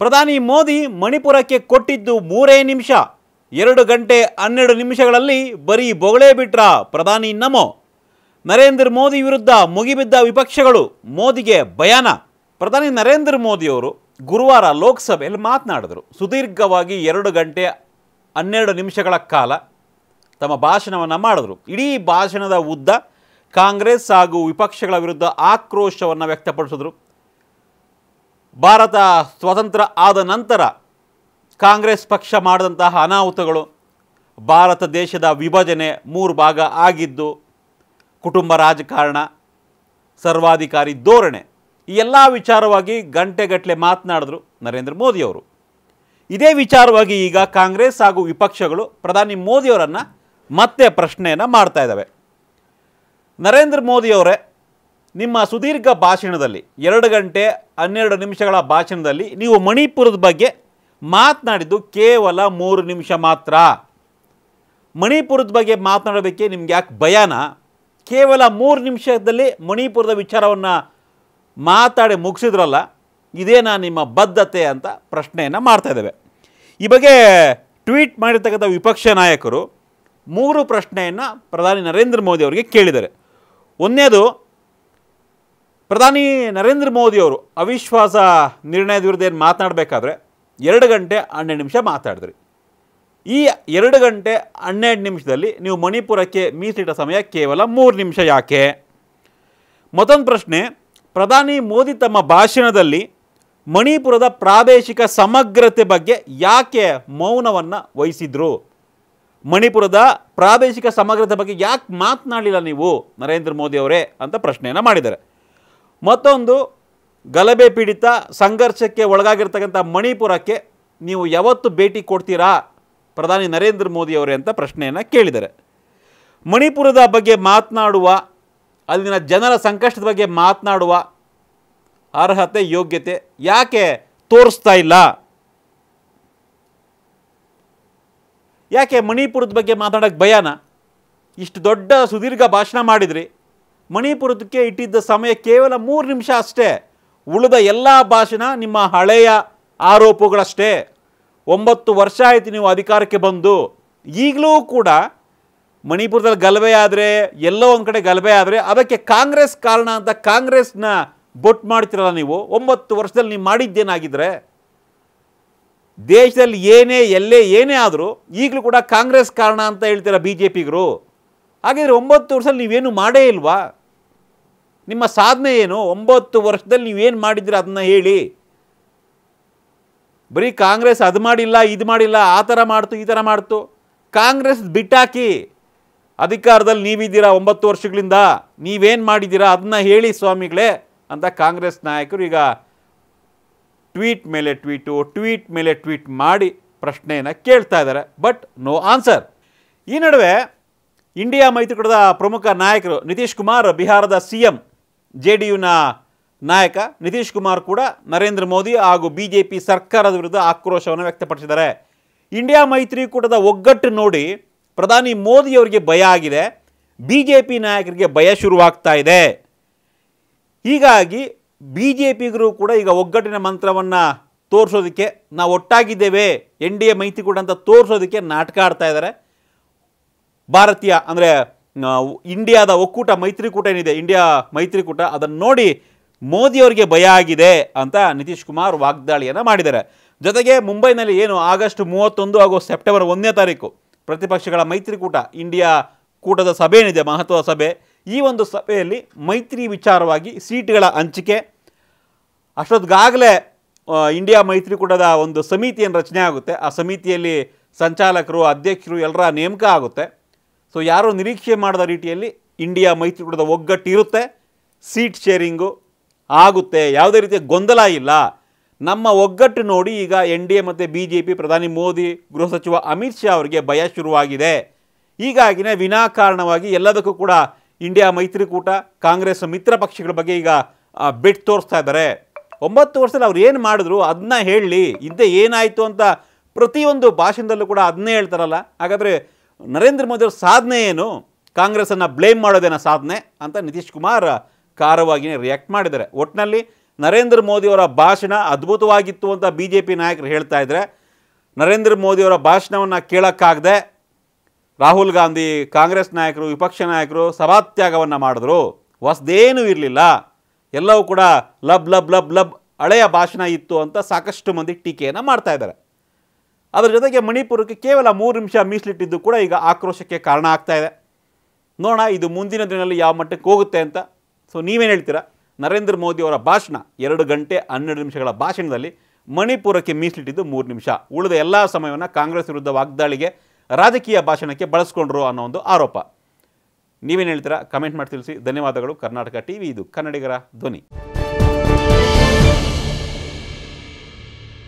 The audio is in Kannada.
ಪ್ರಧಾನಿ ಮೋದಿ ಮಣಿಪುರಕ್ಕೆ ಕೊಟ್ಟಿದ್ದು ಮೂರೇ ನಿಮಿಷ ಎರಡು ಗಂಟೆ ಹನ್ನೆರಡು ನಿಮಿಷಗಳಲ್ಲಿ ಬರೀ ಬೊಗಳೇ ಬಿಟ್ರ ಪ್ರಧಾನಿ ನಮೋ ನರೇಂದ್ರ ಮೋದಿ ವಿರುದ್ಧ ಮುಗಿಬಿದ್ದ ವಿಪಕ್ಷಗಳು ಮೋದಿಗೆ ಭಯಾನ ಪ್ರಧಾನಿ ನರೇಂದ್ರ ಮೋದಿಯವರು ಗುರುವಾರ ಲೋಕಸಭೆಯಲ್ಲಿ ಮಾತನಾಡಿದರು ಸುದೀರ್ಘವಾಗಿ ಎರಡು ಗಂಟೆ ಹನ್ನೆರಡು ನಿಮಿಷಗಳ ಕಾಲ ತಮ್ಮ ಭಾಷಣವನ್ನು ಮಾಡಿದರು ಇಡೀ ಭಾಷಣದ ಉದ್ದ ಕಾಂಗ್ರೆಸ್ ಹಾಗೂ ವಿಪಕ್ಷಗಳ ವಿರುದ್ಧ ಆಕ್ರೋಶವನ್ನು ವ್ಯಕ್ತಪಡಿಸಿದರು ಭಾರತ ಸ್ವತಂತ್ರ ಆದ ನಂತರ ಕಾಂಗ್ರೆಸ್ ಪಕ್ಷ ಮಾಡಿದಂತಹ ಅನಾಹುತಗಳು ಭಾರತ ದೇಶದ ವಿಭಜನೆ ಮೂರು ಭಾಗ ಆಗಿದ್ದು ಕುಟುಂಬ ರಾಜಕಾರಣ ಸರ್ವಾಧಿಕಾರಿ ಧೋರಣೆ ಈ ಎಲ್ಲ ವಿಚಾರವಾಗಿ ಗಂಟೆಗಟ್ಟಲೆ ಮಾತನಾಡಿದ್ರು ನರೇಂದ್ರ ಮೋದಿಯವರು ಇದೇ ವಿಚಾರವಾಗಿ ಈಗ ಕಾಂಗ್ರೆಸ್ ಹಾಗೂ ವಿಪಕ್ಷಗಳು ಪ್ರಧಾನಿ ಮೋದಿಯವರನ್ನು ಮತ್ತೆ ಪ್ರಶ್ನೆಯನ್ನು ಮಾಡ್ತಾ ಇದ್ದಾವೆ ನರೇಂದ್ರ ಮೋದಿಯವರೇ ನಿಮ್ಮ ಸುದೀರ್ಘ ಭಾಷಣದಲ್ಲಿ ಎರಡು ಗಂಟೆ ಹನ್ನೆರಡು ನಿಮಿಷಗಳ ಭಾಷಣದಲ್ಲಿ ನೀವು ಮಣಿಪುರದ ಬಗ್ಗೆ ಮಾತನಾಡಿದ್ದು ಕೇವಲ ಮೂರು ನಿಮಿಷ ಮಾತ್ರ ಮಣಿಪುರದ ಬಗ್ಗೆ ಮಾತನಾಡೋದಕ್ಕೆ ನಿಮ್ಗೆ ಯಾಕೆ ಭಯಾನ ಕೇವಲ ಮೂರು ನಿಮಿಷದಲ್ಲಿ ಮಣಿಪುರದ ವಿಚಾರವನ್ನು ಮಾತಾಡಿ ಮುಗಿಸಿದ್ರಲ್ಲ ನಾನು ನಿಮ್ಮ ಬದ್ಧತೆ ಅಂತ ಪ್ರಶ್ನೆಯನ್ನು ಇದ್ದೇವೆ ಈ ಬಗ್ಗೆ ಟ್ವೀಟ್ ಮಾಡಿರ್ತಕ್ಕಂಥ ವಿಪಕ್ಷ ನಾಯಕರು ಮೂರು ಪ್ರಶ್ನೆಯನ್ನು ಪ್ರಧಾನಿ ನರೇಂದ್ರ ಮೋದಿ ಅವರಿಗೆ ಕೇಳಿದ್ದಾರೆ ಒಂದನೇದು ಪ್ರಧಾನಿ ನರೇಂದ್ರ ಮೋದಿ ಅವರು ಅವಿಶ್ವಾಸ ನಿರ್ಣಯದ ವಿರುದ್ಧ ಏನು ಮಾತನಾಡಬೇಕಾದ್ರೆ ಎರಡು ಗಂಟೆ ಹನ್ನೆರಡು ನಿಮಿಷ ಮಾತಾಡಿದ್ರಿ ಈ ಎರಡು ಗಂಟೆ ಹನ್ನೆರಡು ನಿಮಿಷದಲ್ಲಿ ನೀವು ಮಣಿಪುರಕ್ಕೆ ಮೀಸಲಿಟ್ಟ ಸಮಯ ಕೇವಲ ಮೂರು ನಿಮಿಷ ಯಾಕೆ ಮತ್ತೊಂದು ಪ್ರಶ್ನೆ ಪ್ರಧಾನಿ ಮೋದಿ ತಮ್ಮ ಭಾಷಣದಲ್ಲಿ ಮಣಿಪುರದ ಪ್ರಾದೇಶಿಕ ಸಮಗ್ರತೆ ಬಗ್ಗೆ ಯಾಕೆ ಮೌನವನ್ನು ವಹಿಸಿದ್ರು ಮಣಿಪುರದ ಪ್ರಾದೇಶಿಕ ಸಮಗ್ರತೆ ಬಗ್ಗೆ ಯಾಕೆ ಮಾತನಾಡಲಿಲ್ಲ ನೀವು ನರೇಂದ್ರ ಮೋದಿ ಅವರೇ ಅಂತ ಪ್ರಶ್ನೆಯನ್ನು ಮಾಡಿದ್ದಾರೆ ಮತ್ತೊಂದು ಗಲಭೆ ಪೀಡಿತ ಸಂಘರ್ಷಕ್ಕೆ ಒಳಗಾಗಿರ್ತಕ್ಕಂಥ ಮಣಿಪುರಕ್ಕೆ ನೀವು ಯಾವತ್ತು ಭೇಟಿ ಕೊಡ್ತೀರಾ ಪ್ರಧಾನಿ ನರೇಂದ್ರ ಮೋದಿಯವರೇ ಅಂತ ಪ್ರಶ್ನೆಯನ್ನು ಕೇಳಿದ್ದಾರೆ ಮಣಿಪುರದ ಬಗ್ಗೆ ಮಾತನಾಡುವ ಅಲ್ಲಿನ ಜನರ ಸಂಕಷ್ಟದ ಬಗ್ಗೆ ಮಾತನಾಡುವ ಅರ್ಹತೆ ಯೋಗ್ಯತೆ ಯಾಕೆ ತೋರಿಸ್ತಾ ಇಲ್ಲ ಯಾಕೆ ಮಣಿಪುರದ ಬಗ್ಗೆ ಮಾತಾಡೋಕ್ಕೆ ಭಯಾನ ಇಷ್ಟು ದೊಡ್ಡ ಸುದೀರ್ಘ ಭಾಷಣ ಮಾಡಿದ್ರಿ ಮಣಿಪುರದಕ್ಕೆ ಇಟ್ಟಿದ್ದ ಸಮಯ ಕೇವಲ ಮೂರು ನಿಮಿಷ ಅಷ್ಟೇ ಉಳಿದ ಎಲ್ಲ ಭಾಷಣ ನಿಮ್ಮ ಹಳೆಯ ಆರೋಪಗಳಷ್ಟೇ ಒಂಬತ್ತು ವರ್ಷ ಆಯಿತು ನೀವು ಅಧಿಕಾರಕ್ಕೆ ಬಂದು ಈಗಲೂ ಕೂಡ ಮಣಿಪುರದಲ್ಲಿ ಗಲಭೆ ಆದರೆ ಎಲ್ಲೋ ಒಂದು ಕಡೆ ಗಲಭೆ ಆದರೆ ಅದಕ್ಕೆ ಕಾಂಗ್ರೆಸ್ ಕಾರಣ ಅಂತ ಕಾಂಗ್ರೆಸ್ನ ಬೊಟ್ ಮಾಡ್ತಿರಲ್ಲ ನೀವು ಒಂಬತ್ತು ವರ್ಷದಲ್ಲಿ ನೀವು ಮಾಡಿದ್ದೇನಾಗಿದ್ದರೆ ದೇಶದಲ್ಲಿ ಏನೇ ಎಲ್ಲೇ ಏನೇ ಆದರೂ ಈಗಲೂ ಕೂಡ ಕಾಂಗ್ರೆಸ್ ಕಾರಣ ಅಂತ ಹೇಳ್ತೀರ ಬಿ ಜೆ ಪಿಗರು ಹಾಗಿದ್ರೆ ಒಂಬತ್ತು ವರ್ಷದಲ್ಲಿ ನೀವೇನು ಮಾಡೇ ಇಲ್ವಾ ನಿಮ್ಮ ಸಾಧನೆ ಏನು ಒಂಬತ್ತು ವರ್ಷದಲ್ಲಿ ನೀವೇನು ಮಾಡಿದ್ದೀರ ಅದನ್ನ ಹೇಳಿ ಬರೀ ಕಾಂಗ್ರೆಸ್ ಅದು ಮಾಡಿಲ್ಲ ಇದು ಮಾಡಿಲ್ಲ ಆ ಥರ ಮಾಡ್ತು ಈ ಥರ ಮಾಡ್ತು ಕಾಂಗ್ರೆಸ್ ಬಿಟ್ಟಾಕಿ ಅಧಿಕಾರದಲ್ಲಿ ನೀವಿದ್ದೀರಾ ಒಂಬತ್ತು ವರ್ಷಗಳಿಂದ ನೀವೇನು ಮಾಡಿದ್ದೀರಾ ಅದನ್ನ ಹೇಳಿ ಸ್ವಾಮಿಗಳೇ ಅಂತ ಕಾಂಗ್ರೆಸ್ ನಾಯಕರು ಈಗ ಟ್ವೀಟ್ ಮೇಲೆ ಟ್ವೀಟು ಟ್ವೀಟ್ ಮೇಲೆ ಟ್ವೀಟ್ ಮಾಡಿ ಪ್ರಶ್ನೆಯನ್ನು ಕೇಳ್ತಾ ಇದ್ದಾರೆ ಬಟ್ ನೋ ಆನ್ಸರ್ ಈ ನಡುವೆ ಇಂಡಿಯಾ ಮೈತ್ರಿಕೂಟದ ಪ್ರಮುಖ ನಾಯಕರು ನಿತೀಶ್ ಕುಮಾರ್ ಬಿಹಾರದ ಸಿ ಎಂ ಜೆ ಡಿ ಯುನ ನಾಯಕ ನಿತೀಶ್ ಕುಮಾರ್ ಕೂಡ ನರೇಂದ್ರ ಮೋದಿ ಹಾಗೂ ಬಿ ಜೆ ಪಿ ಸರ್ಕಾರದ ವಿರುದ್ಧ ಆಕ್ರೋಶವನ್ನು ವ್ಯಕ್ತಪಡಿಸಿದ್ದಾರೆ ಇಂಡಿಯಾ ಮೈತ್ರಿಕೂಟದ ಒಗ್ಗಟ್ಟು ನೋಡಿ ಪ್ರಧಾನಿ ಮೋದಿಯವರಿಗೆ ಭಯ ಆಗಿದೆ ಬಿ ಜೆ ಪಿ ನಾಯಕರಿಗೆ ಭಯ ಶುರುವಾಗ್ತಾ ಇದೆ ಹೀಗಾಗಿ ಬಿ ಜೆ ಪಿಗರು ಕೂಡ ಈಗ ಒಗ್ಗಟ್ಟಿನ ಮಂತ್ರವನ್ನು ತೋರಿಸೋದಕ್ಕೆ ನಾವು ಒಟ್ಟಾಗಿದ್ದೇವೆ ಎನ್ ಡಿ ಎ ಮೈತ್ರಿಕೂಟ ಅಂತ ತೋರಿಸೋದಕ್ಕೆ ನಾಟಕ ಆಡ್ತಾ ಇದ್ದಾರೆ ಭಾರತೀಯ ಅಂದರೆ ಇಂಡಿಯಾದ ಒಕ್ಕೂಟ ಮೈತ್ರಿಕೂಟ ಏನಿದೆ ಇಂಡಿಯಾ ಮೈತ್ರಿಕೂಟ ಅದನ್ನು ನೋಡಿ ಮೋದಿಯವರಿಗೆ ಭಯ ಆಗಿದೆ ಅಂತ ನಿತೀಶ್ ಕುಮಾರ್ ವಾಗ್ದಾಳಿಯನ್ನು ಮಾಡಿದ್ದಾರೆ ಜೊತೆಗೆ ಮುಂಬೈನಲ್ಲಿ ಏನು ಆಗಸ್ಟ್ ಮೂವತ್ತೊಂದು ಹಾಗೂ ಸೆಪ್ಟೆಂಬರ್ ಒಂದನೇ ತಾರೀಕು ಪ್ರತಿಪಕ್ಷಗಳ ಮೈತ್ರಿಕೂಟ ಇಂಡಿಯಾ ಕೂಟದ ಸಭೆ ಏನಿದೆ ಮಹತ್ವದ ಸಭೆ ಈ ಒಂದು ಸಭೆಯಲ್ಲಿ ಮೈತ್ರಿ ವಿಚಾರವಾಗಿ ಸೀಟ್ಗಳ ಹಂಚಿಕೆ ಅಷ್ಟೊತ್ತಿಗಾಗಲೇ ಇಂಡಿಯಾ ಮೈತ್ರಿಕೂಟದ ಒಂದು ಸಮಿತಿಯನ್ನು ರಚನೆ ಆಗುತ್ತೆ ಆ ಸಮಿತಿಯಲ್ಲಿ ಸಂಚಾಲಕರು ಅಧ್ಯಕ್ಷರು ಎಲ್ಲರ ನೇಮಕ ಆಗುತ್ತೆ ಸೊ ಯಾರೋ ನಿರೀಕ್ಷೆ ಮಾಡಿದ ರೀತಿಯಲ್ಲಿ ಇಂಡಿಯಾ ಮೈತ್ರಿಕೂಟದ ಒಗ್ಗಟ್ಟು ಇರುತ್ತೆ ಸೀಟ್ ಶೇರಿಂಗು ಆಗುತ್ತೆ ಯಾವುದೇ ರೀತಿಯ ಗೊಂದಲ ಇಲ್ಲ ನಮ್ಮ ಒಗ್ಗಟ್ಟು ನೋಡಿ ಈಗ ಎನ್ ಡಿ ಎ ಮತ್ತು ಬಿ ಜೆ ಪಿ ಪ್ರಧಾನಿ ಮೋದಿ ಗೃಹ ಸಚಿವ ಅಮಿತ್ ಶಾ ಅವರಿಗೆ ಭಯ ಶುರುವಾಗಿದೆ ಹೀಗಾಗಿನೇ ವಿನಾಕಾರಣವಾಗಿ ಎಲ್ಲದಕ್ಕೂ ಕೂಡ ಇಂಡಿಯಾ ಮೈತ್ರಿಕೂಟ ಕಾಂಗ್ರೆಸ್ ಮಿತ್ರ ಪಕ್ಷಗಳ ಬಗ್ಗೆ ಈಗ ಬಿಟ್ ತೋರಿಸ್ತಾ ಇದ್ದಾರೆ ಒಂಬತ್ತು ವರ್ಷದಲ್ಲಿ ಅವ್ರು ಏನು ಮಾಡಿದ್ರು ಅದನ್ನ ಹೇಳಿ ಇದ್ದೇ ಏನಾಯಿತು ಅಂತ ಪ್ರತಿಯೊಂದು ಭಾಷಣದಲ್ಲೂ ಕೂಡ ಅದನ್ನೇ ಹೇಳ್ತಾರಲ್ಲ ಹಾಗಾದರೆ ನರೇಂದ್ರ ಅವರ ಸಾಧನೆ ಏನು ಕಾಂಗ್ರೆಸ್ಸನ್ನು ಬ್ಲೇಮ್ ಮಾಡೋದೇನೋ ಸಾಧನೆ ಅಂತ ನಿತೀಶ್ ಕುಮಾರ್ ಕಾರವಾಗಿಯೇ ರಿಯಾಕ್ಟ್ ಮಾಡಿದ್ದಾರೆ ಒಟ್ಟಿನಲ್ಲಿ ನರೇಂದ್ರ ಮೋದಿಯವರ ಭಾಷಣ ಅದ್ಭುತವಾಗಿತ್ತು ಅಂತ ಬಿ ಜೆ ಪಿ ನಾಯಕರು ಹೇಳ್ತಾ ಇದ್ದಾರೆ ನರೇಂದ್ರ ಮೋದಿಯವರ ಭಾಷಣವನ್ನು ಕೇಳೋಕ್ಕಾಗದೆ ರಾಹುಲ್ ಗಾಂಧಿ ಕಾಂಗ್ರೆಸ್ ನಾಯಕರು ವಿಪಕ್ಷ ನಾಯಕರು ಸಭಾತ್ಯಾಗವನ್ನು ಮಾಡಿದ್ರು ಹೊಸದೇನೂ ಇರಲಿಲ್ಲ ಎಲ್ಲವೂ ಕೂಡ ಲಬ್ ಲಬ್ ಲಬ್ ಲಬ್ ಹಳೆಯ ಭಾಷಣ ಇತ್ತು ಅಂತ ಸಾಕಷ್ಟು ಮಂದಿ ಟೀಕೆಯನ್ನು ಮಾಡ್ತಾ ಇದ್ದಾರೆ ಅದರ ಜೊತೆಗೆ ಮಣಿಪುರಕ್ಕೆ ಕೇವಲ ಮೂರು ನಿಮಿಷ ಮೀಸಲಿಟ್ಟಿದ್ದು ಕೂಡ ಈಗ ಆಕ್ರೋಶಕ್ಕೆ ಕಾರಣ ಆಗ್ತಾ ಇದೆ ನೋಡೋಣ ಇದು ಮುಂದಿನ ದಿನದಲ್ಲಿ ಯಾವ ಮಟ್ಟಕ್ಕೆ ಹೋಗುತ್ತೆ ಅಂತ ಸೊ ನೀವೇನು ಹೇಳ್ತೀರಾ ನರೇಂದ್ರ ಮೋದಿ ಅವರ ಭಾಷಣ ಎರಡು ಗಂಟೆ ಹನ್ನೆರಡು ನಿಮಿಷಗಳ ಭಾಷಣದಲ್ಲಿ ಮಣಿಪುರಕ್ಕೆ ಮೀಸಲಿಟ್ಟಿದ್ದು ಮೂರು ನಿಮಿಷ ಉಳಿದ ಎಲ್ಲ ಸಮಯವನ್ನು ಕಾಂಗ್ರೆಸ್ ವಿರುದ್ಧ ವಾಗ್ದಾಳಿಗೆ ರಾಜಕೀಯ ಭಾಷಣಕ್ಕೆ ಬಳಸ್ಕೊಂಡ್ರು ಅನ್ನೋ ಒಂದು ಆರೋಪ ನೀವೇನು ಹೇಳ್ತೀರಾ ಕಮೆಂಟ್ ಮಾಡಿ ತಿಳಿಸಿ ಧನ್ಯವಾದಗಳು ಕರ್ನಾಟಕ ಟಿ ವಿ ಇದು ಕನ್ನಡಿಗರ ಧ್ವನಿ